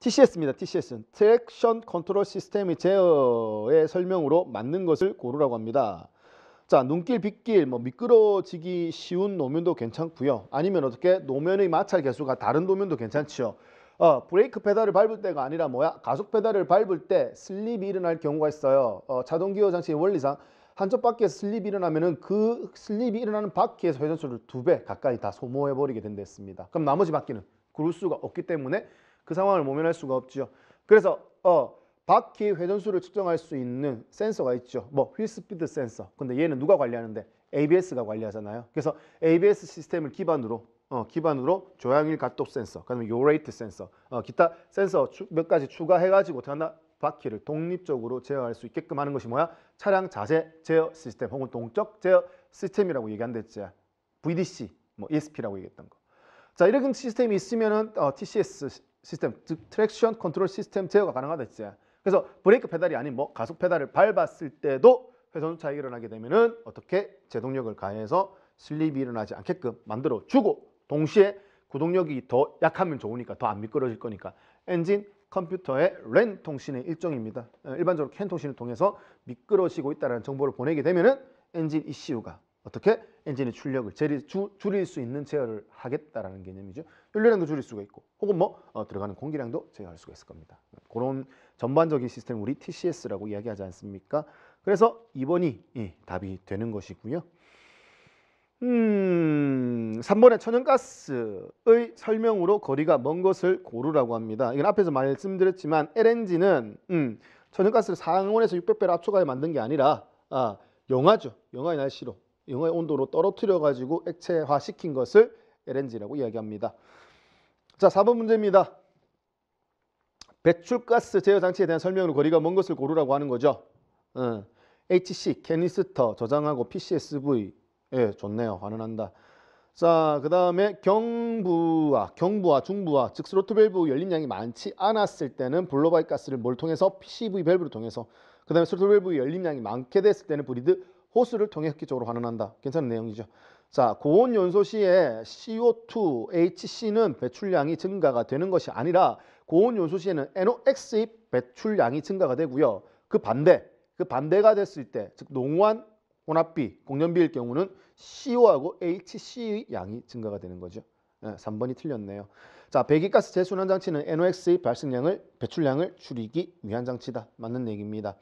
TCS입니다. TCS는 트랙션 컨트롤 시스템의 제어의 설명으로 맞는 것을 고르라고 합니다. 자, 눈길, 빗길, 뭐 미끄러지기 쉬운 노면도 괜찮고요. 아니면 어떻게 노면의 마찰 개수가 다른 노면도 괜찮지요. 어, 브레이크 페달을 밟을 때가 아니라 뭐야? 가속 페달을 밟을 때 슬립이 일어날 경우가 있어요. 어, 자동기어 장치의 원리상 한쪽 바퀴에서 슬립이 일어나면은 그 슬립이 일어나는 바퀴에서 회전수를 두 배 가까이 다 소모해버리게 된댔습니다. 그럼 나머지 바퀴는 구를 수가 없기 때문에 그 상황을 모면할 수가 없죠 그래서 어 바퀴 회전수를 측정할 수 있는 센서가 있죠. 뭐 휠스피드 센서. 근데 얘는 누가 관리하는데? ABS가 관리하잖아요. 그래서 ABS 시스템을 기반으로 어, 기반으로 조향일 가독 센서, 그다음에 요레이트 센서, 어, 기타 센서 추, 몇 가지 추가해가지고 하나 바퀴를 독립적으로 제어할 수 있게끔 하는 것이 뭐야? 차량 자세 제어 시스템 혹은 동적 제어 시스템이라고 얘기한 됐지. VDC, 뭐 ESP라고 얘기했던 거. 자, 이런 시스템이 있으면은 어, TCS 시스템, 즉 트랙션 컨트롤 시스템 제어가 가능하다 했어요. 그래서 브레이크 페달이 아닌 뭐 가속 페달을 밟았을 때도 회전 차익이 일어나게 되면은 어떻게 제동력을 가해서 슬립이 일어나지 않게끔 만들어 주고 동시에 구동력이 더 약하면 좋으니까 더 안 미끄러질 거니까 엔진 컴퓨터의 랜 통신의 일종입니다. 어, 일반적으로 캔 통신을 통해서 미끄러지고 있다는 정보를 보내게 되면은 엔진 ECU가 어떻게 엔진의 출력을 제리, 주, 줄일 수 있는 제어를 하겠다라는 개념이죠. 연료량도 줄일 수가 있고 혹은 뭐 어, 들어가는 공기량도 제어할 수가 있을 겁니다. 그런 전반적인 시스템 우리 TCS라고 이야기하지 않습니까? 그래서 2번이 예, 답이 되는 것이고요. 음, 3번의 천연가스의 설명으로 거리가 먼 것을 고르라고 합니다. 이건 앞에서 말씀드렸지만 LNG는 음, 천연가스를 상온에서 600배로 압축하여 만든 게 아니라 아, 영하죠. 영하의 날씨로 영하의 온도로 떨어뜨려 가지고 액체화시킨 것을 LNG라고 이야기합니다. 자, 4번 문제입니다. 배출가스 제어 장치에 대한 설명으로 거리가 먼 것을 고르라고 하는 거죠. 어, HC, 캐니스터, 저장하고 PCSV. 예, 좋네요. 환원한다. 자, 그 다음에 경부와, 경부와, 중부와, 즉 스로트 밸브 열림량이 많지 않았을 때는 블로바이 가스를 뭘 통해서 PCV 밸브를 통해서 그 다음에 스로트 밸브 열림량이 많게 됐을 때는 브리드 호스를 통해 획기적으로 환원한다. 괜찮은 내용이죠. 자, 고온 연소 시에 CO2, HC는 배출량이 증가가 되는 것이 아니라 고온 연소 시에는 NOx의 배출량이 증가가 되고요. 그 반대, 그 반대가 됐을 때, 즉 농후한 혼합비, 공연비일 경우는 CO하고 HC의 양이 증가가 되는 거죠. 네, 예, 3번이 틀렸네요. 자, 배기가스 재순환 장치는 NOx의 발생량을 배출량을 줄이기 위한 장치다. 맞는 얘기입니다.